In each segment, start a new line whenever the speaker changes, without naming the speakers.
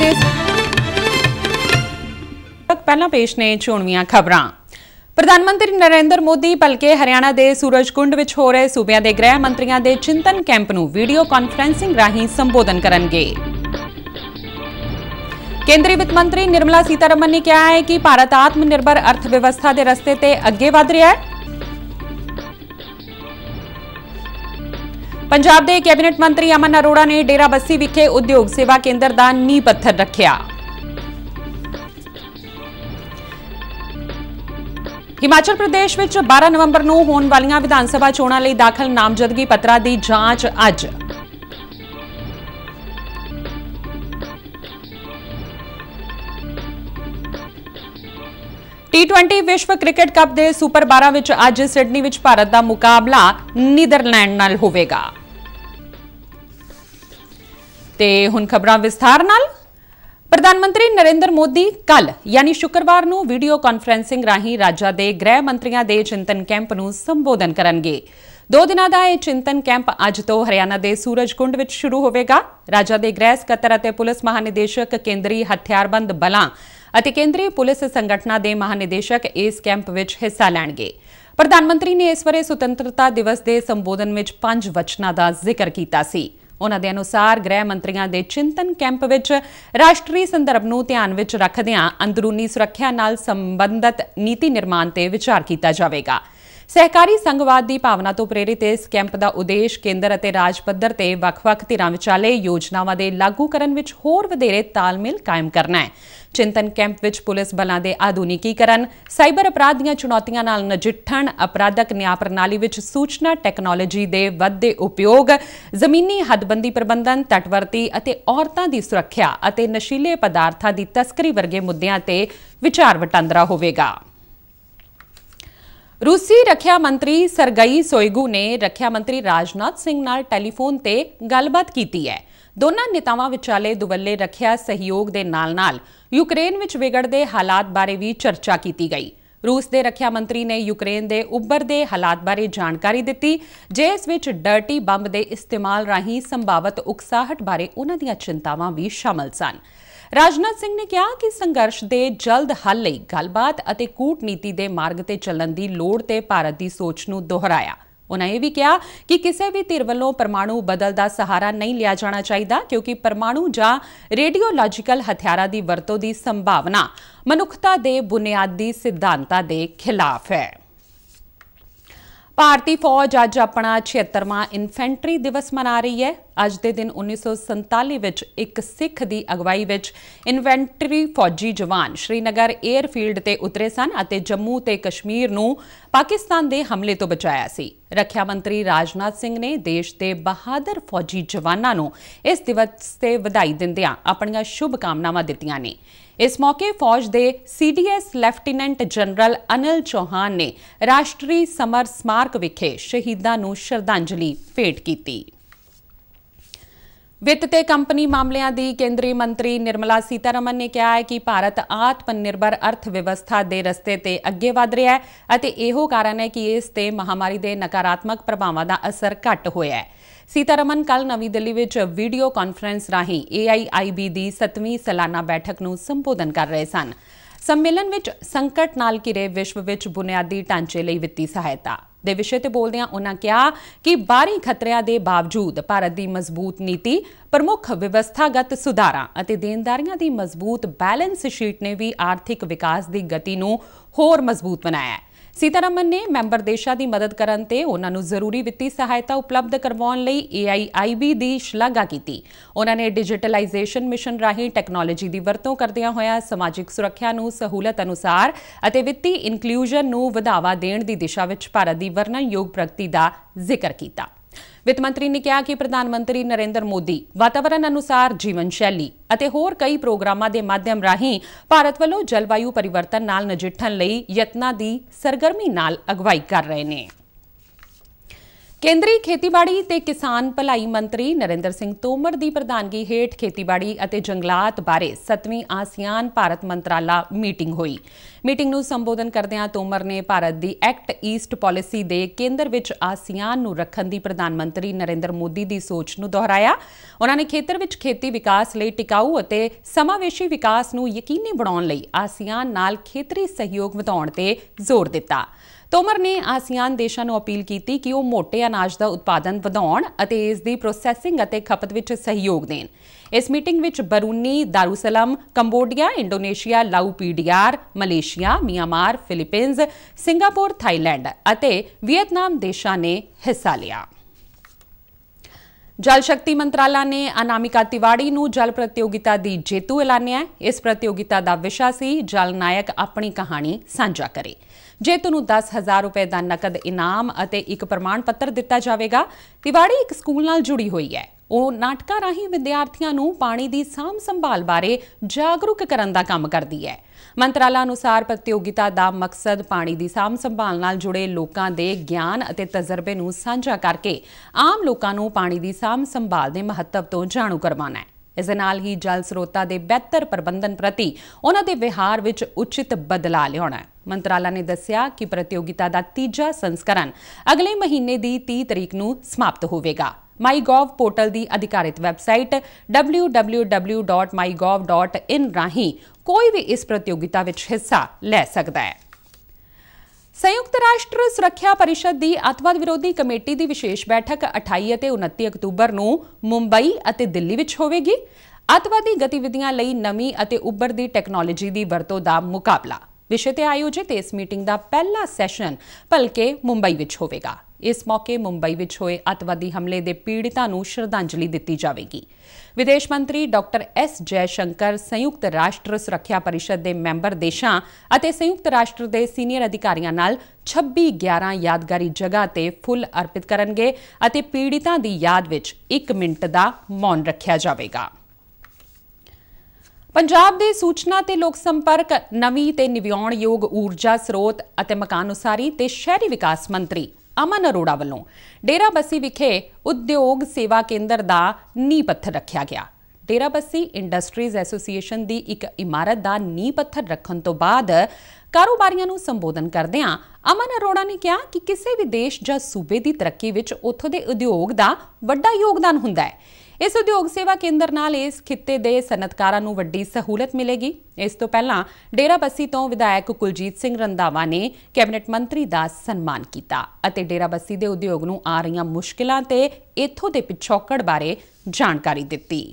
ਦੇ ਪਹਿਲਾਂ ਪੇਸ਼ ਨੇ ਚੋਣਵੀਆਂ ਖਬਰਾਂ ਪ੍ਰਧਾਨ ਮੰਤਰੀ ਨਰਿੰਦਰ ਮੋਦੀ ਪਲਕੇ ਹਰਿਆਣਾ ਦੇ ਸੂਰਜਕੁੰਡ ਵਿੱਚ ਹੋ ਰਹੇ ਸੂਬਿਆਂ ਦੇ ਗ੍ਰਹਿ ਮੰਤਰੀਆਂ ਦੇ ਚਿੰਤਨ ਕੈਂਪ ਨੂੰ ਵੀਡੀਓ ਕਾਨਫਰੈਂਸਿੰਗ ਰਾਹੀਂ ਸੰਬੋਧਨ ਕਰਨਗੇ ਕੇਂਦਰੀ ਵਿੱਤ ਮੰਤਰੀ ਨਿਰਮਲਾ ਸੀਤਾਰਮਨ ਨੇ ਕਿਹਾ ਹੈ ਕਿ ਭਾਰਤ ਆਤਮਨਿਰਭਰ ਅਰਥ ਵਿਵਸਥਾ ਦੇ ਰਸਤੇ ਤੇ ਅੱਗੇ ਵਧ ਰਿਹਾ ਹੈ ਪੰਜਾਬ ਦੇ ਕੈਬਨਿਟ ਮੰਤਰੀ ਅਮਨ ਅਰੋੜਾ ਨੇ ਡੇਰਾ ਬੱਸੀ ਵਿਖੇ ਉਦਯੋਗ ਸੇਵਾ ਕੇਂਦਰ ਦਾ ਨੀਂਹ ਪੱਥਰ ਰੱਖਿਆ ਹਿਮਾਚਲ ਪ੍ਰਦੇਸ਼ ਵਿੱਚ 12 ਨਵੰਬਰ ਨੂੰ ਹੋਣ ਵਾਲੀਆਂ ਵਿਧਾਨ ਸਭਾ ਚੋਣਾਂ ਲਈ ਦਾਖਲ ਨਾਮਜ਼ਦਗੀ ਪੱਤਰਾਂ ਦੀ ਜਾਂਚ ਅੱਜ T20 ਵਿਸ਼ਵ ਕ੍ਰਿਕਟ ਕੱਪ ਦੇ ਸੁਪਰ 12 ਵਿੱਚ ਅੱਜ ਸਿਡਨੀ ਵਿੱਚ ਭਾਰਤ ਦਾ ਮੁਕਾਬਲਾ ਨੀਦਰਲੈਂਡ ਨਾਲ ਹੋਵੇਗਾ ਤੇ ਹੁਣ ਖਬਰਾਂ ਵਿਸਥਾਰ ਨਾਲ ਪ੍ਰਧਾਨ ਮੰਤਰੀ ਨਰਿੰਦਰ ਮੋਦੀ ਕੱਲ ਯਾਨੀ ਸ਼ੁੱਕਰਵਾਰ ਨੂੰ ਵੀਡੀਓ ਕਾਨਫਰੈਂਸਿੰਗ ਰਾਹੀਂ ਰਾਜਾਂ ਦੇ ਗ੍ਰਹਿ ਮੰਤਰੀਆਂ ਦੇ ਚਿੰਤਨ ਕੈਂਪ ਨੂੰ ਸੰਬੋਧਨ ਕਰਨਗੇ ਦੋ ਦਿਨਾਂ ਦਾ ਇਹ ਚਿੰਤਨ ਕੈਂਪ ਅੱਜ ਤੋਂ ਹਰਿਆਣਾ ਦੇ ਸੂਰਜਕੁੰਡ ਵਿੱਚ ਸ਼ੁਰੂ ਹੋਵੇਗਾ ਰਾਜਾ ਦੇ ਗ੍ਰਹਿ ਸਕੱਤਰ ਅਤੇ ਪੁਲਿਸ ਮਹਾਨਿਦੇਸ਼ਕ ਕੇਂਦਰੀ ਹਥਿਆਰਬੰਦ ਬਲਾਂ ਅਤੇ ਕੇਂਦਰੀ ਪੁਲਿਸ ਸੰਗਠਨਾਂ ਦੇ ਮਹਾਨਿਦੇਸ਼ਕ ਇਸ ਕੈਂਪ ਵਿੱਚ ਹਿੱਸਾ ਲੈਣਗੇ ਪ੍ਰਧਾਨ ਮੰਤਰੀ ਨੇ ਇਸ ਵਾਰੇ ਸੁਤੰਤਰਤਾ ਦਿਵਸ ਦੇ ਸੰਬੋਧਨ ਵਿੱਚ ਪੰਜ ਵਚਨਾਂ ਦਾ ਜ਼ਿਕਰ ਕੀਤਾ ਸੀ ਉਹਨਾਂ ਦੇ ਅਨੁਸਾਰ ਗ੍ਰਹਿ ਮੰਤਰੀਆਂ ਦੇ ਚਿੰਤਨ ਕੈਂਪ ਵਿੱਚ ਰਾਸ਼ਟਰੀ ਸੰਦਰਭ ਨੂੰ ਧਿਆਨ ਵਿੱਚ ਰੱਖਦਿਆਂ ਅੰਦਰੂਨੀ ਸੁਰੱਖਿਆ ਨਾਲ ਸੰਬੰਧਿਤ ਨੀਤੀ ਨਿਰਮਾਣ ਤੇ ਵਿਚਾਰ ਕੀਤਾ ਜਾਵੇਗਾ ਸਹਿਕਾਰੀ ਸੰਘਵਾਦ ਦੀ ਭਾਵਨਾ ਤੋਂ ਪ੍ਰੇਰਿਤ ਇਸ ਕੈਂਪ ਦਾ ਉਦੇਸ਼ ਕੇਂਦਰ ਅਤੇ ਰਾਜ ਪੱਧਰ ਤੇ ਵੱਖ-ਵੱਖ ਧਿਰਾਂ ਵਿਚਾਲੇ ਯੋਜਨਾਵਾਂ ਦੇ ਲਾਗੂ ਕਰਨ ਵਿੱਚ ਹੋਰ ਵਧੇਰੇ ਤਾਲਮੇਲ ਕਾਇਮ ਕਰਨਾ ਹੈ ਚਿੰਤਨ ਕੈਂਪ ਵਿੱਚ ਪੁਲਿਸ ਬਲਾਂ ਦੇ ਆਧੁਨਿਕੀਕਰਨ ਸਾਈਬਰ ਅਪਰਾਧ ਦੀਆਂ ਚੁਣੌਤੀਆਂ ਨਾਲ ਨਜਿੱਠਣ ਅਪਰਾਧਕ ਨਿਆਂ ਪ੍ਰਣਾਲੀ ਵਿੱਚ ਸੂਚਨਾ ਟੈਕਨੋਲੋਜੀ ਦੇ ਵੱਧਦੇ ਉਪਯੋਗ ਜ਼ਮੀਨੀ ਹੱਦਬੰਦੀ ਪ੍ਰਬੰਧਨ ਤਟਵਰਤੀ ਅਤੇ ਔਰਤਾਂ ਦੀ ਸੁਰੱਖਿਆ ਅਤੇ ਨਸ਼ੀਲੇ ਪਦਾਰਥਾਂ ਦੀ ਤਸਕਰੀ ਵਰਗੇ ਮੁੱਦਿਆਂ ਤੇ ਵਿਚਾਰ ਵਟਾਂਦਰਾ ਹੋਵੇਗਾ ਰੂਸੀ ਰੱਖਿਆ ਮੰਤਰੀ ਸਰਗਈ ਸੋਇਗੂ ਨੇ ਰੱਖਿਆ ਮੰਤਰੀ ਰਾਜਨਾਥ ਸਿੰਘ ਨਾਲ ਟੈਲੀਫੋਨ ਤੇ ਗੱਲਬਾਤ ਕੀਤੀ ਹੈ ਦੋਨਾਂ ਨੇਤਾਵਾਂ ਵਿਚਾਲੇ ਦੁਵੱਲੇ ਰੱਖਿਆ ਸਹਿਯੋਗ ਦੇ ਨਾਲ-ਨਾਲ ਯੂਕਰੇਨ ਵਿੱਚ ਵਿਗੜਦੇ ਹਾਲਾਤ ਬਾਰੇ ਵੀ ਚਰਚਾ ਕੀਤੀ ਗਈ ਰੂਸ ਦੇ ਰੱਖਿਆ ਮੰਤਰੀ ਨੇ ਯੂਕਰੇਨ ਦੇ ਉੱਭਰਦੇ ਹਾਲਾਤ ਬਾਰੇ ਜਾਣਕਾਰੀ ਦਿੱਤੀ ਜਿਸ ਵਿੱਚ ਡਰਟੀ ਬੰਬ ਦੇ ਇਸਤੇਮਾਲ ਰਾਹੀਂ ਸੰਭਾਵਤ ਉਕਸਾਹਟ ਬਾਰੇ ਉਹਨਾਂ ਦੀਆਂ ਚਿੰਤਾਵਾਂ ਵੀ ਸ਼ਾਮਲ ਸਨ ਰਾਜਨਾਥ ਸਿੰਘ ਨੇ ਕਿਹਾ ਕਿ ਸੰਘਰਸ਼ ਦੇ ਜਲਦ ਹੱਲ ਲਈ ਗੱਲਬਾਤ ਅਤੇ ਕੂਟਨੀਤੀ ਦੇ ਮਾਰਗ ਤੇ ਚੱਲਣ ਦੀ ਲੋੜ ਤੇ ਭਾਰਤ ਦੀ ਸੋਚ ਨੂੰ ਦੁਹਰਾਇਆ ਉਹਨਾਂ ਇਹ ਵੀ ਕਿਹਾ ਕਿ ਕਿਸੇ ਵੀ ਧਿਰ ਵੱਲੋਂ ਪਰਮਾਣੂ ਬਦਲ ਦਾ ਸਹਾਰਾ ਨਹੀਂ ਲਿਆ ਜਾਣਾ ਚਾਹੀਦਾ ਕਿਉਂਕਿ ਪਰਮਾਣੂ ਜਾਂ ਰੇਡੀਓਲੋਜੀਕਲ ਹਥਿਆਰਾਂ ਦੀ ਵਰਤੋਂ ਦੀ ਸੰਭਾਵਨਾ ਮਨੁੱਖਤਾ ਦੇ ਬੁਨਿਆਦੀ ਸਿਧਾਂਤਾਂ ਦੇ ਖਿਲਾਫ ਹੈ ਭਾਰਤੀ ਫੌਜ ਅੱਜ ਆਪਣਾ 76ਵਾਂ ਇਨਫੈਂਟਰੀ ਦਿਵਸ ਮਨਾ ਰਹੀ ਹੈ ਅੱਜ ਦੇ ਦਿਨ 1947 ਵਿੱਚ ਇੱਕ ਸਿੱਖ ਦੀ ਅਗਵਾਈ ਵਿੱਚ ਇਨਵੈਂਟਰੀ ਫੌਜੀ ਜਵਾਨ ਸ਼੍ਰੀਨਗਰ 에ਅਰਫੀਲਡ ਤੇ ਉਤਰੇ ਸਨ ਅਤੇ ਜੰਮੂ ਤੇ ਕਸ਼ਮੀਰ ਨੂੰ ਪਾਕਿਸਤਾਨ ਦੇ ਹਮਲੇ ਤੋਂ ਬਚਾਇਆ ਸੀ ਰੱਖਿਆ ਮੰਤਰੀ ਰਾਜਨਾਥ ਸਿੰਘ ਨੇ ਦੇਸ਼ ਦੇ ਬਹਾਦਰ ਫੌਜੀ ਜਵਾਨਾਂ ਨੂੰ ਇਸ ਦਿਵਸ ਤੇ ਵਧਾਈ ਦਿੰਦਿਆਂ ਆਪਣੀਆਂ ਸ਼ੁਭ ਕਾਮਨਾਵਾਂ ਦਿੱਤੀਆਂ ਨੇ ਇਸ ਮੌਕੇ ਫੌਜ ਦੇ CDS lieutenant general Anil Chauhan ਨੇ ਰਾਸ਼ਟਰੀ ਸਮਰ ਸਮਾਰਕ ਵਿਖੇ ਸ਼ਹੀਦਾਂ ਨੂੰ ਸ਼ਰਧਾਂਜਲੀ ਭੇਟ ਕੀਤੀ ਵਿੱਤ ਤੇ ਕੰਪਨੀ ਮਾਮਲਿਆਂ ਦੀ ਕੇਂਦਰੀ ਮੰਤਰੀ ਨਿਰਮਲਾ ਸੀਤਾਰਮਨ ਨੇ ਕਿਹਾ ਹੈ ਕਿ ਭਾਰਤ ਆਤਮ ਨਿਰਭਰ ਅਰਥ ਵਿਵਸਥਾ ਦੇ ਰਸਤੇ ਤੇ ਅੱਗੇ ਵਧ ਰਿਹਾ ਹੈ ਅਤੇ ਇਹੋ ਕਾਰਨ ਹੈ ਕਿ ਇਸ ਤੇ ਮਹਾਮਾਰੀ ਦੇ ਨਕਾਰਾਤਮਕ ਪ੍ਰਭਾਵਾਂ ਦਾ ਅਸਰ ਘੱਟ ਹੋਇਆ ਹੈ ਸੀਤਾਰਮਨ ਕੱਲ ਨਵੀਂ ਦਿੱਲੀ ਵਿੱਚ ਵੀਡੀਓ ਕਾਨਫਰੰਸ ਰਾਹੀਂ AIIB ਦੀ 7ਵੀਂ ਸਾਲਾਨਾ ਬੈਠਕ ਨੂੰ ਸੰਬੋਧਨ ਕਰ ਰਹੇ ਸਨ ਸੰਮੇਲਨ ਵਿੱਚ ਸੰਕਟ ਨਾਲ ਘਿਰੇ ਵਿਸ਼ਵ ਵਿੱਚ ਬੁਨਿਆਦੀ ਢਾਂਚੇ ਲਈ ਵਿੱਤੀ ਸਹਾਇਤਾ ਦੇ ਵਿਸ਼ੇ ਤੇ ਬੋਲਦਿਆਂ ਉਹਨਾਂ ਕਿਹਾ ਕਿ ਬਾਹਰੀ ਖਤਰਿਆਂ ਦੇ ਬਾਵਜੂਦ ਭਾਰਤ ਦੀ ਮਜ਼ਬੂਤ ਨੀਤੀ ਪ੍ਰਮੁੱਖ ਵਿਵਸਥਾਗਤ ਸੁਧਾਰਾਂ ਅਤੇ ਦੇਣਦਾਰੀਆਂ ਦੀ ਮਜ਼ਬੂਤ ਬੈਲੈਂਸ ਸ਼ੀਟ ਨੇ ਵੀ ਆਰਥਿਕ ਵਿਕਾਸ ਦੀ ਗਤੀ ਨੂੰ ਹੋਰ ਮਜ਼ਬੂਤ ਬਣਾਇਆ ਹੈ ਸੀਤਾਰਮਨ ਨੇ ਮੈਂਬਰ ਦੇਸ਼ਾਂ ਦੀ ਮਦਦ ਕਰਨ ਤੇ ਉਹਨਾਂ ਨੂੰ ਜ਼ਰੂਰੀ ਵਿੱਤੀ ਸਹਾਇਤਾ ਉਪਲਬਧ ਕਰਵਾਉਣ ਲਈ AIIB ਦੀ ਸ਼ਲਾਘਾ ਕੀਤੀ ਉਹਨਾਂ ਨੇ ਡਿਜੀਟਲਾਈਜੇਸ਼ਨ ਮਿਸ਼ਨ ਰਾਹੀਂ ਟੈਕਨੋਲੋਜੀ ਦੀ ਵਰਤੋਂ ਕਰਦਿਆਂ ਹੋਇਆਂ ਸਮਾਜਿਕ ਸੁਰੱਖਿਆ ਨੂੰ ਸਹੂਲਤ ਅਨੁਸਾਰ ਅਤੇ ਵਿੱਤੀ ਇਨਕਲੂਜਨ ਨੂੰ ਵਧਾਵਾ ਦੇਣ ਦੀ ਦਿਸ਼ਾ ਵਿੱਚ ਭਾਰਤ ਦੀ ਵਰਣਨਯੋਗ ਪ੍ਰਗਤੀ ਦਾ ਜ਼ਿਕਰ ਕੀਤਾ ਵਿੱਤ ਮੰਤਰੀ ਨੇ ਕਿਹਾ ਕਿ ਪ੍ਰਧਾਨ ਮੰਤਰੀ ਨਰਿੰਦਰ ਮੋਦੀ ਵਾਤਾਵਰਣ ਅਨੁਸਾਰ ਜੀਵਨ ਸ਼ੈਲੀ ਅਤੇ ਹੋਰ ਕਈ ਪ੍ਰੋਗਰਾਮਾਂ ਦੇ ਮਾਧਿਅਮ ਰਾਹੀਂ ਭਾਰਤ ਵੱਲੋਂ ਜਲਵਾਯੂ ਪਰਿਵਰਤਨ ਨਾਲ ਨਜਿੱਠਣ ਲਈ ਯਤਨਾਂ ਦੀ ਸਰਗਰਮੀ ਨਾਲ ਅਗਵਾਈ ਕਰ ਰਹੇ ਨੇ ਕੇਂਦਰੀ ਖੇਤੀਬਾੜੀ ਤੇ ਕਿਸਾਨ ਭਲਾਈ ਮੰਤਰੀ ਨਰਿੰਦਰ ਸਿੰਘ ਤੋਮਰ ਦੀ ਪ੍ਰਧਾਨਗੀ ਹੇਠ ਖੇਤੀਬਾੜੀ ਅਤੇ ਜੰਗਲਾਤ ਬਾਰੇ 7ਵੀਂ ਆਸੀਆਨ ਭਾਰਤ ਮੰਤਰਾਲਾ ਮੀਟਿੰਗ ਹੋਈ ਮੀਟਿੰਗ ਨੂੰ ਸੰਬੋਧਨ ਕਰਦਿਆਂ ਤੋਮਰ ਨੇ ਭਾਰਤ ਦੀ ਐਕਟ ਈਸਟ ਪਾਲਿਸੀ ਦੇ ਕੇਂਦਰ ਵਿੱਚ ਆਸੀਆਨ ਨੂੰ ਰੱਖਣ ਦੀ ਪ੍ਰਧਾਨ ਮੰਤਰੀ ਨਰਿੰਦਰ ਮੋਦੀ ਦੀ ਸੋਚ ਨੂੰ ਦੁਹਰਾਇਆ ਉਹਨਾਂ ਨੇ ਖੇਤਰ ਵਿੱਚ ਖੇਤੀ ਵਿਕਾਸ ਲਈ ਟਿਕਾਊ ਅਤੇ ਸਮਾਵੇਸ਼ੀ ਵਿਕਾਸ ਨੂੰ ਯਕੀਨੀ ਬਣਾਉਣ ਲਈ ਆਸੀਆਨ ਨਾਲ ਖੇਤਰੀ ਸਹਿਯੋਗ ਵਧਾਉਣ ਤੇ ਜ਼ੋਰ ਦਿੱਤਾ ਤੋਮਰ ਨੇ ਆਸੀਆਨ ਦੇਸ਼ਾਂ ਨੂੰ ਅਪੀਲ ਕੀਤੀ ਕਿ ਉਹ ਮੋਟੇ ਅਨਾਜ ਦਾ ਉਤਪਾਦਨ ਵਧਾਉਣ ਅਤੇ ਇਸ ਦੀ ਪ੍ਰੋਸੈਸਿੰਗ ਅਤੇ ਖਪਤ ਵਿੱਚ ਸਹਿਯੋਗ ਦੇਣ ਇਸ ਮੀਟਿੰਗ ਵਿੱਚ Brunei, ਦਾਰੂਸਲਮ, Cambodia, Indonesia, Lao PDR, Malaysia, Myanmar, Philippines Singapore, Thailand ਅਤੇ ਵੀਅਤਨਾਮ ਦੇਸ਼ਾਂ ਨੇ ਹਿੱਸਾ ਲਿਆ। ਜਲ ਸ਼ਕਤੀ ਮੰਤਰਾਲਾ ਨੇ ਅਨਾਮਿਕਾ ਤਿਵਾੜੀ ਨੂੰ ਜਲ ਪ੍ਰਤੀਯੋਗਿਤਾ ਦੀ ਜੇਤੂ ਐਲਾਨਿਆ ਇਸ ਪ੍ਰਤੀਯੋਗਿਤਾ ਦਾ ਵਿਸ਼ਾ ਸੀ ਜਲ ਨਾਇਕ ਆਪਣੀ ਕਹਾਣੀ ਸਾਂਝਾ ਕਰੇ ਜੇਤੂ ਨੂੰ 10000 ਰੁਪਏ ਦਾ ਨਕਦ ਇਨਾਮ ਅਤੇ ਇੱਕ ਪ੍ਰਮਾਣ ਪੱਤਰ ਦਿੱਤਾ ਜਾਵੇਗਾ ਤਿਵਾੜੀ ਇੱਕ ਸਕੂਲ ਨਾਲ ਜੁੜੀ ਹੋਈ ਹੈ ਉਹ ਨਾਟਕਾਂ ਰਾਹੀਂ ਵਿਦਿਆਰਥੀਆਂ ਨੂੰ ਪਾਣੀ ਦੀ ਸਾਂਭ ਸੰਭਾਲ ਬਾਰੇ ਜਾਗਰੂਕ ਕਰਨ ਦਾ ਕੰਮ ਕਰਦੀ ਹੈ ਮੰਤਰਾਲਾ ਅਨੁਸਾਰ ਪ੍ਰਤੀਯੋਗਿਤਾ ਦਾ ਮਕਸਦ ਪਾਣੀ ਦੀ ਸਾਂਭ ਸੰਭਾਲ ਨਾਲ ਜੁੜੇ ਲੋਕਾਂ ਦੇ ਗਿਆਨ ਅਤੇ ਤਜਰਬੇ ਨੂੰ ਸਾਂਝਾ ਕਰਕੇ ਆਮ ਲੋਕਾਂ ਨੂੰ ਪਾਣੀ ਦੀ ਸਾਂਭ ਸੰਭਾਲ ਦੇ ਮਹੱਤਵ ਤੋਂ ਜਾਣੂ ਕਰਵਾਉਣਾ ਹੈ ਇਸ ਨਾਲ ਹੀ ਜਲ ਸਰੋਤਾਂ ਦੇ ਬਿਹਤਰ ਪ੍ਰਬੰਧਨ ਪ੍ਰਤੀ ਉਹਨਾਂ ਦੇ ਵਿਹਾਰ ਵਿੱਚ ਉਚਿਤ ਬਦਲਾਅ ਲਿਆਉਣਾ ਹੈ ਮੰਤਰਾਲਾ ਨੇ ਦੱਸਿਆ ਕਿ ਪ੍ਰਤੀਯੋਗਿਤਾ ਦਾ ਤੀਜਾ ਸੰਸਕਰਨ ਅਗਲੇ ਮਹੀਨੇ ਦੀ 30 ਤਰੀਕ ਨੂੰ ਸਮਾਪਤ ਹੋਵੇਗਾ ਮਾਈਗੋਵ ਪੋਰਟਲ ਦੀ ਅਧਿਕਾਰਿਤ ਵੈਬਸਾਈਟ www.mygov.in ਰਾਹੀਂ ਕੋਈ ਵੀ ਇਸ ਪ੍ਰਤੀਯੋਗਿਤਾ ਵਿੱਚ ਹਿੱਸਾ ਲੈ ਸਕਦਾ ਹੈ ਸੰਯੁਕਤ ਰਾਸ਼ਟਰ ਸੁਰੱਖਿਆ ਪਰਿਸ਼ਦ ਦੀ ਅਤਵਾਦ ਵਿਰੋਧੀ ਕਮੇਟੀ ਦੀ ਵਿਸ਼ੇਸ਼ ਬੈਠਕ 28 ਅਤੇ 29 ਅਕਤੂਬਰ ਨੂੰ ਮੁੰਬਈ ਅਤੇ ਦਿੱਲੀ ਵਿੱਚ ਹੋਵੇਗੀ ਅਤਵਾਦੀ ਗਤੀਵਿਧੀਆਂ ਲਈ ਨਵੀਂ ਅਤੇ ਉੱਭਰਦੀ ਟੈਕਨੋਲੋਜੀ ਦੀ ਵਰਤੋਂ ਦਾ ਮੁਕਾਬਲਾ ਵਿਸ਼ੇ ਤੇ ਆਯੋਜਿਤ ਇਸ ਮੀਟਿੰਗ ਦਾ ਪਹਿਲਾ ਸੈਸ਼ਨ ਭਲਕੇ ਮੁੰਬਈ ਵਿੱਚ ਹੋਵੇਗਾ ਇਸ ਮੌਕੇ ਮੁੰਬਈ ਵਿੱਚ ਹੋਏ ਅਤਵਾਦੀ ਹਮਲੇ ਦੇ ਪੀੜਤਾਂ ਨੂੰ ਸ਼ਰਧਾਂਜਲੀ ਦਿੱਤੀ ਜਾਵੇਗੀ ਵਿਦੇਸ਼ ਮੰਤਰੀ ਡਾਕਟਰ ਐਸ ਜੈ ਸ਼ੰਕਰ ਸੰਯੁਕਤ ਰਾਸ਼ਟਰ ਸੁਰੱਖਿਆ ਪਰਿਸ਼ਦ ਦੇ ਮੈਂਬਰ ਦੇਸ਼ਾਂ ਅਤੇ ਸੰਯੁਕਤ ਰਾਸ਼ਟਰ ਦੇ ਸੀਨੀਅਰ ਅਧਿਕਾਰੀਆਂ ਨਾਲ 26/11 ਯਾਦਗਾਰੀ ਜਗ੍ਹਾ ਤੇ ਫੁੱਲ ਅਰਪਿਤ ਕਰਨਗੇ ਅਤੇ ਪੀੜਤਾਂ ਦੀ ਯਾਦ ਵਿੱਚ 1 ਮਿੰਟ ਦਾ ਮੌਨ ਰੱਖਿਆ ਜਾਵੇਗਾ ਪੰਜਾਬ ਦੇ ਸੂਚਨਾ ਤੇ ਲੋਕ ਸੰਪਰਕ ਨਵੀਂ ਤੇ ਨਿਵਿਆਉਣਯੋਗ ਯੋਗ ਊਰਜਾ ਸਰੋਤ ਅਤੇ ਮਕਾਨ ਉਸਾਰੀ ਤੇ ਸ਼ਹਿਰੀ ਵਿਕਾਸ ਮੰਤਰੀ ਅਮਨ ਅਰੋੜਾ ਵੱਲੋਂ ਡੇਰਾ ਬੱਸੀ ਵਿਖੇ ਉਦਯੋਗ ਸੇਵਾ ਕੇਂਦਰ ਦਾ ਨੀਂਹ ਪੱਥਰ ਰੱਖਿਆ ਗਿਆ ਡੇਰਾ ਬੱਸੀ ਇੰਡਸਟਰੀਜ਼ ਐਸੋਸੀਏਸ਼ਨ ਦੀ ਇੱਕ ਇਮਾਰਤ ਦਾ ਨੀਂਹ ਪੱਥਰ ਰੱਖਣ ਤੋਂ ਬਾਅਦ ਕਾਰੋਬਾਰੀਆਂ ਨੂੰ ਸੰਬੋਧਨ ਕਰਦਿਆਂ ਅਮਨ ਅਰੋੜਾ ਨੇ ਕਿਹਾ ਕਿ ਕਿਸੇ ਵੀ ਦੇਸ਼ ਜਾਂ ਸੂਬੇ ਦੀ ਤਰੱਕੀ ਵਿੱਚ ਉੱਥੋਂ ਦੇ ਉਦਯੋਗ ਦਾ ਵੱਡਾ ਯੋਗਦਾਨ ਹੁੰਦਾ ਹੈ ਇਸ ਉਦਯੋਗ ਸੇਵਾ ਕੇਂਦਰ ਨਾਲ ਇਸ ਖਿੱਤੇ ਦੇ ਸਨਅਤਕਾਰਾਂ ਨੂੰ ਵੱਡੀ ਸਹੂਲਤ ਮਿਲੇਗੀ ਇਸ ਤੋਂ ਪਹਿਲਾਂ ਡੇਰਾ ਬੱਸੀ ਤੋਂ ਵਿਧਾਇਕ ਕੁਲਜੀਤ ਸਿੰਘ ਰੰਦਾਵਾ ਨੇ ਕੈਬਨਿਟ ਮੰਤਰੀ ਦਾ ਸਨਮਾਨ ਕੀਤਾ ਅਤੇ ਡੇਰਾ ਬੱਸੀ ਦੇ ਉਦਯੋਗ ਨੂੰ ਆ ਰਹੀਆਂ ਮੁਸ਼ਕਲਾਂ ਤੇ ਇੱਥੋਂ ਦੇ ਪਿਛੋਕੜ ਬਾਰੇ ਜਾਣਕਾਰੀ ਦਿੱਤੀ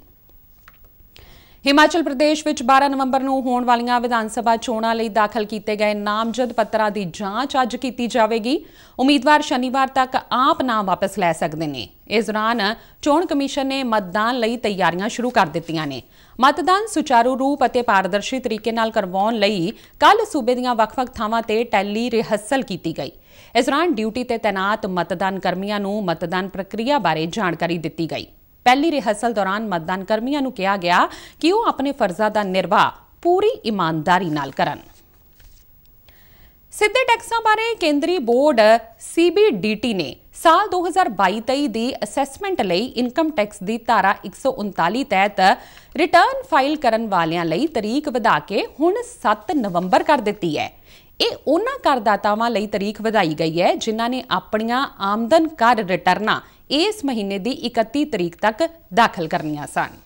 ਹਿਮਾਚਲ ਪ੍ਰਦੇਸ਼ ਵਿੱਚ 12 ਨਵੰਬਰ ਨੂੰ ਹੋਣ ਵਾਲੀਆਂ ਵਿਧਾਨ ਸਭਾ ਚੋਣਾਂ ਲਈ ਦਾਖਲ ਕੀਤੇ ਗਏ ਨਾਮਜ਼ਦ ਪੱਤਰਾਂ ਦੀ ਜਾਂਚ ਅੱਜ ਕੀਤੀ ਜਾਵੇਗੀ ਉਮੀਦਵਾਰ ਸ਼ਨੀਵਾਰ ਤੱਕ ਆਪ ਨਾਮ ਵਾਪਸ ਲੈ ਸਕਦੇ ਨੇ ਇਸ ਦੌਰਾਨ ਚੋਣ ਕਮਿਸ਼ਨ ਨੇ ਮਤਦਾਨ ਲਈ ਤਿਆਰੀਆਂ ਸ਼ੁਰੂ ਕਰ ਦਿੱਤੀਆਂ ਨੇ ਮਤਦਾਨ ਸੁਚਾਰੂ ਰੂਪ ਅਤੇ ਪਾਰਦਰਸ਼ੀ ਤਰੀਕੇ ਨਾਲ ਕਰਵਾਉਣ ਲਈ ਕੱਲ ਸੂਬੇ ਦੀਆਂ ਵੱਖ-ਵੱਖ ਥਾਵਾਂ ਤੇ ਟੈਲੀ ਰਿਹਰਸਲ ਕੀਤੀ ਗਈ ਇਸ ਦੌਰਾਨ ਡਿਊਟੀ ਤੇ ਤਾਇਨਾਤ ਮਤਦਾਨ ਕਰਮੀਆਂ ਨੂੰ ਮਤਦਾਨ ਪ੍ਰਕਿਰਿਆ ਬਾਰੇ ਜਾਣਕਾਰੀ ਦਿੱਤੀ ਗਈ ਪਹਿਲੀ ਰਿਹਰਸਲ ਦੌਰਾਨ ਮਤਦਾਨ ਕਰਮੀਆਂ ਨੂੰ ਕਿਹਾ ਗਿਆ ਕਿ ਉਹ ਆਪਣੇ ਫਰਜ਼ਾਂ ਦਾ ਨਿਰਵਾਹ ਪੂਰੀ ਇਮਾਨਦਾਰੀ ਨਾਲ ਕਰਨ ਸਿੱਧੇ ਟੈਕਸਾਂ ਬਾਰੇ ਕੇਂਦਰੀ ਬੋਰਡ CBDT ਨੇ ਸਾਲ 2022-23 ਦੀ ਅਸੈਸਮੈਂਟ ਲਈ ਇਨਕਮ ਟੈਕਸ ਦੀ ਧਾਰਾ 139 ਤਹਿਤ ਰਿਟਰਨ ਫਾਈਲ ਕਰਨ ਵਾਲਿਆਂ ਲਈ ਤਰੀਕ ਵਧਾ ਕੇ ਹੁਣ 7 ਨਵੰਬਰ ਕਰ ਦਿੱਤੀ ਹੈ ਇਹ ਉਹਨਾਂ ਕਰਦਾਤਾਵਾਂ ਲਈ ਤਾਰੀਖ ਵਧਾਈ ਗਈ ਹੈ ਜਿਨ੍ਹਾਂ ਨੇ ਆਪਣੀਆਂ ਆਮਦਨ ਕਰ ਰਿਟਰਨਾਂ ਇਸ ਮਹੀਨੇ ਦੀ 31 ਤਰੀਕ ਤੱਕ ਦਾਖਲ ਕਰਨੀਆਂ ਸਨ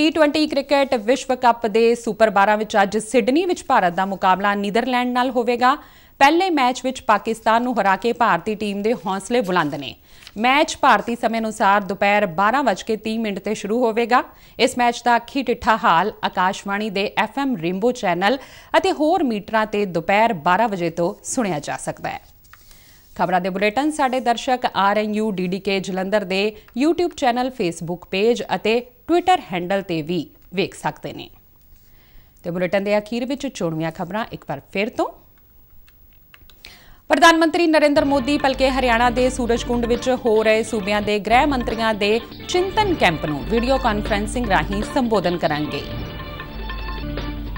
T20 ਕ੍ਰਿਕਟ ਵਿਸ਼ਵ ਕੱਪ ਦੇ ਸੁਪਰ 12 ਵਿੱਚ ਅੱਜ ਸਿਡਨੀ ਵਿੱਚ ਭਾਰਤ ਦਾ ਮੁਕਾਬਲਾ ਨੀਦਰਲੈਂਡ ਨਾਲ ਹੋਵੇਗਾ ਪਹਿਲੇ ਮੈਚ ਵਿੱਚ ਪਾਕਿਸਤਾਨ ਨੂੰ ਹਰਾ ਕੇ ਭਾਰਤੀ ਟੀਮ ਦੇ ਹੌਸਲੇ ਬੁਲੰਦ ਨੇ ਮੈਚ ਭਾਰਤੀ ਸਮੇਂ ਅਨੁਸਾਰ ਦੁਪਹਿਰ 12:30 ਮਿੰਟ ਤੇ ਸ਼ੁਰੂ ਹੋਵੇਗਾ ਇਸ ਮੈਚ ਦਾ ਅੱਖੀ ਟਿੱਠਾ ਹਾਲ ਆਕਾਸ਼ਵਾਣੀ ਦੇ ਐਫਐਮ ਰੇਨਬੋ ਚੈਨਲ ਅਤੇ ਹੋਰ ਮੀਟਰਾਂ ਤੇ ਦੁਪਹਿਰ 12 ਵਜੇ ਤੋਂ ਸੁਣਿਆ ਜਾ ਸਕਦਾ ਹੈ ਖਬਰਾਂ ਦੇ ਬੁਲੇਟਨ ਸਾਡੇ ਦਰਸ਼ਕ ਡੀ ਕੇ ਜਲੰਧਰ ਦੇ YouTube ਚੈਨਲ Facebook ਪੇਜ ਅਤੇ Twitter ਹੈਂਡਲ ਤੇ ਵੀ ਵੇਖ ਸਕਦੇ ਨੇ ਤੇ ਬੁਲੇਟਨ ਦੇ ਅਖੀਰ ਵਿੱਚ ਚੋਣਵੀਆਂ ਖਬਰਾਂ ਇੱਕ ਵਾਰ ਫਿਰ ਤੋਂ ਪ੍ਰਧਾਨ ਮੰਤਰੀ ਨਰਿੰਦਰ ਮੋਦੀ ਪਲਕੇ ਹਰਿਆਣਾ ਦੇ ਸੂਰਜਕੁੰਡ ਵਿੱਚ ਹੋ ਰਹੇ ਸੂਬਿਆਂ ਦੇ ਗ੍ਰਹਿ ਮੰਤਰੀਆਂ ਦੇ ਚਿੰਤਨ ਕੈਂਪ ਨੂੰ ਵੀਡੀਓ ਕਾਨਫਰੈਂਸਿੰਗ ਰਾਹੀਂ ਸੰਬੋਧਨ ਕਰਨਗੇ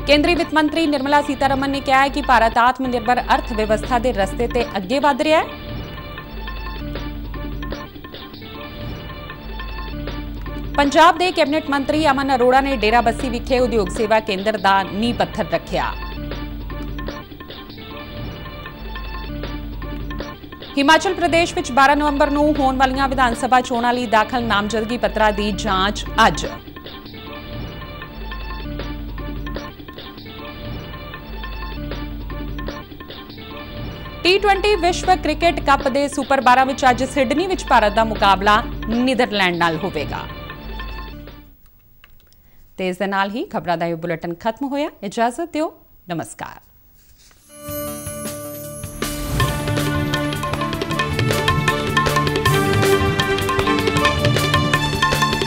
ਕੇਂਦਰੀ ਵਿੱਤ ਮੰਤਰੀ ਨਿਰਮਲਾ ਸੀਤਾਰਮਨ ਨੇ ਕਿਹਾ ਹੈ ਕਿ ਭਾਰਤ ਆਤਮ ਨਿਰਭਰ ਅਰਥ ਵਿਵਸਥਾ ਦੇ ਰਸਤੇ ਤੇ ਅੱਗੇ ਵਧ ਰਿਹਾ ਹੈ ਪੰਜਾਬ ਦੇ ਕੈਬਨਿਟ ਮੰਤਰੀ ਅਮਨ ਅਰੋੜਾ ਨੇ ਡੇਰਾ ਬੱਸੀ ਵਿਖੇ ਉਦਯੋਗ ਸੇਵਾ ਕੇਂਦਰ ਦਾ ਨੀਂਹ ਪੱਥਰ ਰੱਖਿਆ ਹਿਮਾਚਲ ਪ੍ਰਦੇਸ਼ ਵਿੱਚ 12 ਨਵੰਬਰ ਨੂੰ ਹੋਣ ਵਾਲੀਆਂ ਵਿਧਾਨ ਸਭਾ ਚੋਣਾਂ ਲਈ ਦਾਖਲ ਨਾਮਜ਼ਦਗੀ ਪੱਤਰਾਂ ਦੀ ਜਾਂਚ ਅੱਜ T20 ਵਿਸ਼ਵ ਕ੍ਰਿਕਟ ਕੱਪ ਦੇ ਸੁਪਰ 12 ਵਿੱਚ ਅੱਜ ਸਿਡਨੀ ਵਿੱਚ ਭਾਰਤ ਦਾ ਮੁਕਾਬਲਾ ਨੀਦਰਲੈਂਡ ਨਾਲ ਹੋਵੇਗਾ। ਤੇ ਇਸ ਦੇ ਨਾਲ ਹੀ ਖਬਰਾਂ ਦਾ ਇਹ ਬੁਲੇਟਿਨ ਖਤਮ ਹੋਇਆ। ਇਜਾਜ਼ਤ ਦਿਓ। ਨਮਸਕਾਰ।